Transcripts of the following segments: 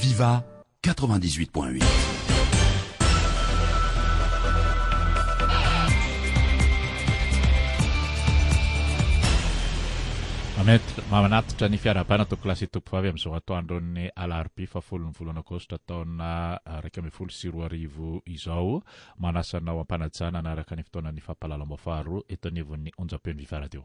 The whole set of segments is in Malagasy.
Viva 98.8. mamanatitra ny fiara-banatao klasy topovavy amin'ny zao atoandrony alarby fahafolon'ny volana agosta taona eh, raika amby folo sy roa arivo izao manasanao ampanajana anaraka ny fotoanan'ny fampalalambafaharoa etonivon'ny onjam-peon'ny vivarad eo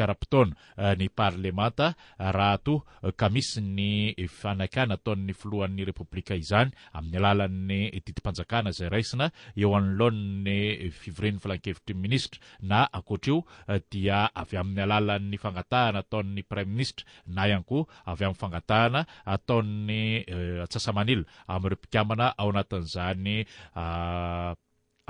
ara-pitona eh, ny parlemanta raha ato eh, ka misy ny fanakana ataon'ny filohan'ny répoblika izany amin'ny alalany didimpanjakana zay raisina eo an'ny loanny fivreny filankevitry ministra na ankoatrio eh, dia avy amin'ny alalan'ny fangatahana ataon'ny prème ministra na ihany koo avy amin'ny fangatahana atao'ny atsasamanil ami'ireo mpikamana ao anatin'zany ah,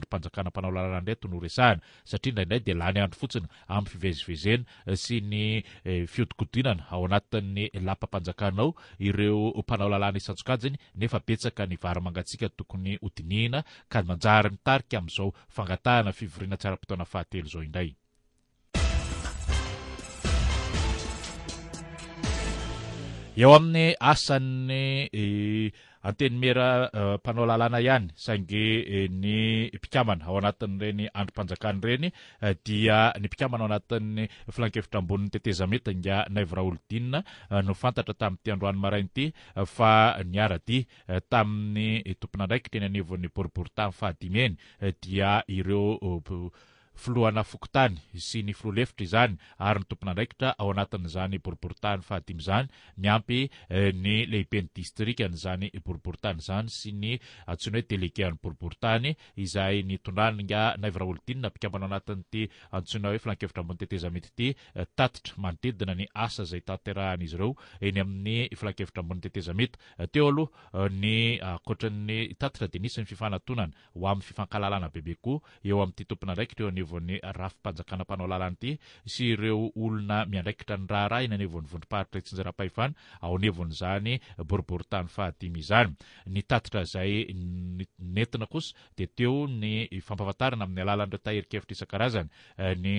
dropanjakanampanao lalana ndrey tonoraha satria ndraindray de lany andro fotsiny amin'ny fivezivezena eh, sy ny eh, fiodikodinana ao anatin'ny lapampanjakanao ireo mpanao lalana isantsokajiny nefa petsaka ny varymangatsika tokony hodiniana ka manjary mitarika amin'izao fangatahana fivoriana tsiara-potoana fahatelo zaoidray eo amin'ny asan'ny eh, anteny miera euh, mpanao lalana ihany sangy eh, ny mpikamana ao anatin' reny androm-panjakany reny euh, dia ny mpikamana ao anatin'ny filankevitra ambonin'ny tetezametina naivra olodinina euh, no fantatra tamin'ity androano marainyity fa niara dy tamin'ny tompona andraiky trany anivon'ny boribory tan fahadimy eny dia ireo filoana fokotany sy ny filoalefitra izany ary nytompona andraikitra ao anatinyzany boribortany fahadim'zany miampydaanaraolotinna mpikambanao anatinyty antsonahoe filankevitra ambony tetezametayitabnyatranytatitradenisyny eh, eh, eh, fifanatonanaoamin'ny fifankalalana bebe ko eo amin'ity tomponandraikitra eo any vony rahafimpanjakana mpanao lalanyty sy ireo olona miandraikitra ny raraha ennevonyvondriparitra etsinjarahapahianaosteony fampavantarana amin'ny alalanyre taherikevitra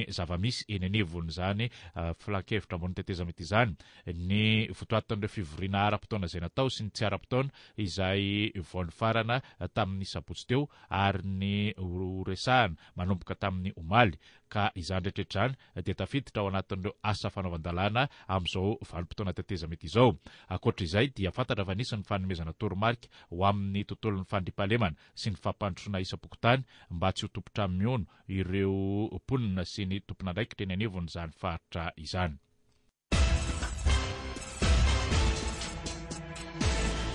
isasevitrambonnreoiinaara-ptonazaynataosy nytsy ara-ptona izay vonyfarana eh, tamin'ny sabotsy teo ary ny resahana manomboka tamin'ny omaly ka izany retretrany de tafiditra ao anatin'ireo asa fanaovan-dalàna amin'izao vanimpotoana teteza mety izao akoatra izay dia fantatra vanisy ny fanomezana torimarka ho amin'ny tontolo 'ny fandrim-palemana sy ny fampandrosoana isa -pokotany mba tsy ho tompotra miono ireo ponina sy ny tompona andraiky htreny anivony zany faritra izany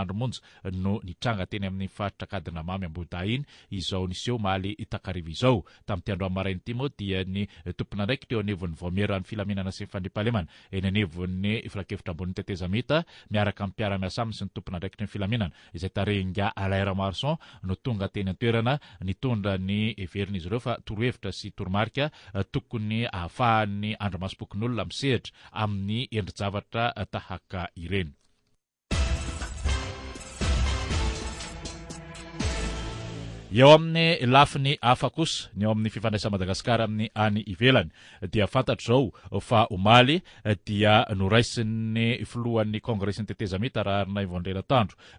andromonnitrangateny amin'ny faritrakadinmyaearaka mypiaramiasy sy ny toponandraikitryny filananaaytgrmaron no tongateny atoerana ntondrany everin'izy reo fa torohevitra sy tormarkatokony eh, aafahany andromasopokin'olona misehitra amin'ny endrijavatra tahaka ireny eo amin'ny lafiny afa koso ny eo amin'ny fifandraisan madagasikara amin'ny any ivelany diafantatraoalyoasinny'sny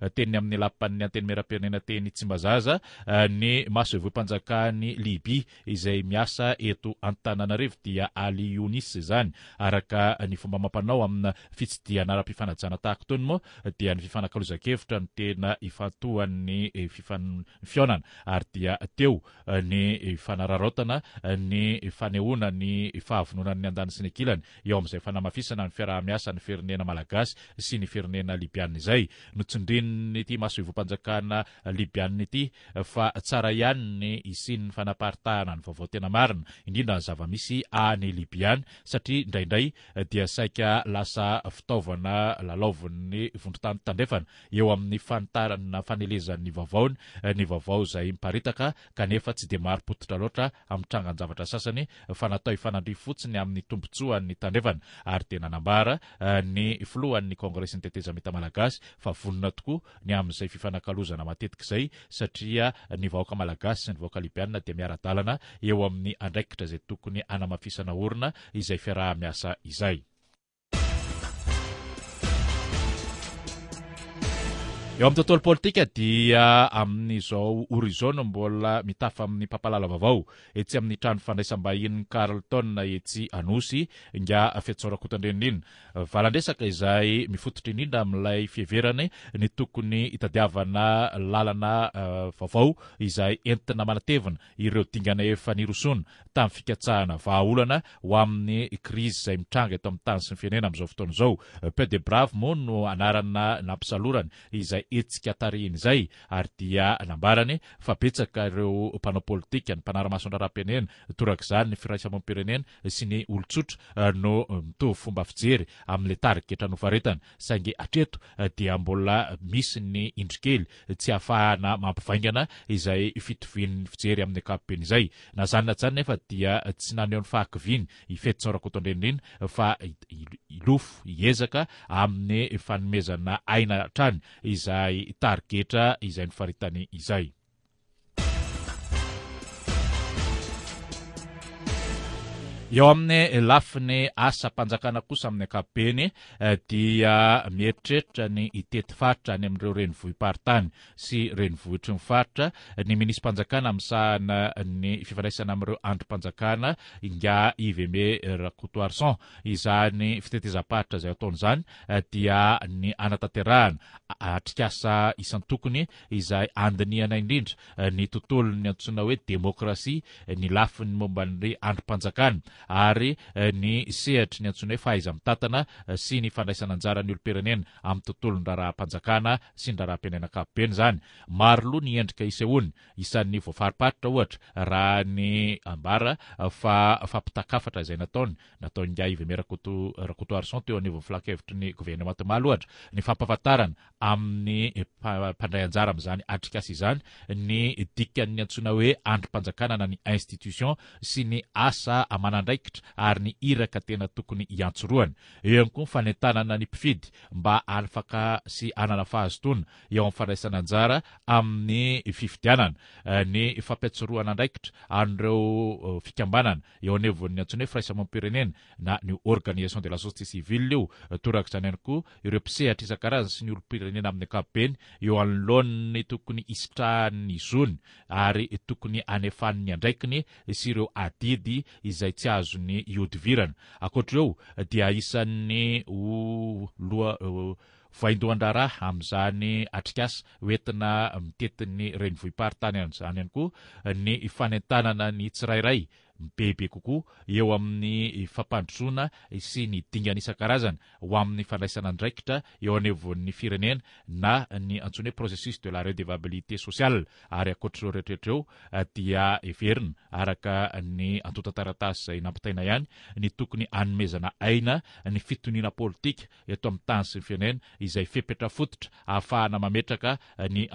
eyamin'ynny atenyerapernenatenytny masoevmpanjakany libya izay miasa eto antananarv dia lbaoamina fitsidianara-pifanajana tahako tony mo da ny fifanakalozakevitra no tena itohanny eh, fifanny fianana ary dia teo eh, ny fanararotana eh, ny fanehonany fahavononany andn snekilany eo am'zay fnaasna ny firahamiasnreynyeyotindrnytymasovmjyiyaihannyisin'ny eh, fanapahritahana ny vaovao tena marina indrindrany zavamisy any libyan satrianraindaydailasa fitaovana lalavinny vondrontan tandrefana eo amin'ny fantarana fanelezan'ny vaovaony ny vaovao zay miparitaka kanefa tsy de maripototra loatra amin'trangany zavatra sasany fa natao hifanandrio fotsiny amin'ny tombontsohan ny tandrevana ary denanambara eh, ny filohan'ny congresy nyteteza meta malagasy fa vonina tokoa ny amin'izay fifanakalozana matetika izay satria ny vahoaka malagasy sy ny vaoaka libianina di miara-dalana eo amin'ny andraikitra izay tokony anamafisana orina izay fiaraha-miasa izay eo ami'ny totolopôlitika dia amin'izao orizaôna mbola mitafa amin'ny pampalala aovao etsy amin'ny trano fandraisambainataô etsysraktandreidezay miototrainindra amilayeynytokony itadiavana lalana eh, ape debrave no anarana nampisalorany izay etsika tariin' izay ary dia nambarany fabetsaka reo mpanao politika ny mpanaramasondra raha-pinena torak'zany ny firaisamampirenena sy nytaab misy ny indrikelytsyanampn'yptsy naneo n nytsrak to andreninfoamin'nyfanomezana aina trany iza ytariketra izay nyfaritany izay eo amin'ny lafiny asa mpanjakana kosa amin'ny ankapobeny eh, dia mieritreritra ny itety faritra any amin'ireo renivoipartany sy renihitrnyaitranynisakamshnany finraisana amiireo andropanjakanangaitnaritrazay ataonzandny eh, antathanaatrkasintokonyadrindrtlnyantsoina eh, hoe démrai ny lafiny mombanny andrompanjakana ary eh, ny sehitry ny antsona hoe fahaiza mitantana eh, sy ny fandraisananjara ny oloperenena eh, amin'ny tontolonrarahapanjakana srarahaaapobezaes'aaripaitra ohatraiktraay nataoeitrnyaotrai pandraanjara m'zany atrikas izany ny dikanny antsona hoe andrimpanjakanana ny institution sy ny asa amanandry kitraary ny iraka tena tokony iantsoroany eo any koa fanetanana ny mpifidy mba afaka sy anana fahazotona eo aminy fanraisananjara amin'ny fiviianananyfampiatsoroana eh, nraikitary eh, eh, sy ny oloreea am'yeolny tokony isitranyony ary tokony anefaniny andraikiny sy ireo adidy izay tsy a azo ny iodivirana akoatra eo dia aisan'nny o loha vaindoan-draraha am'izany atrikasa hoentina mitetin'ny reni voipary tany any zany ihany koa ny fanentanana ny tsirairay bebe kokoa eo amin'ny fampandrosona sy ny dinganisn-karazano amin'nynanndraikita eoenyirenenna ny antsna hoe processusde la dbiitérytreoretreoieinark ny atotataratasyzay nampitaina ihany ny tokony anmezana aina ny fitoninapolitika eto ami'nytany s ny irenenazayfeetrtotrahaetkn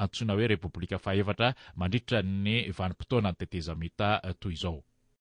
antsoina hoe répbika aevatra mandriitra ny vanimpotoanany tetezamitaoao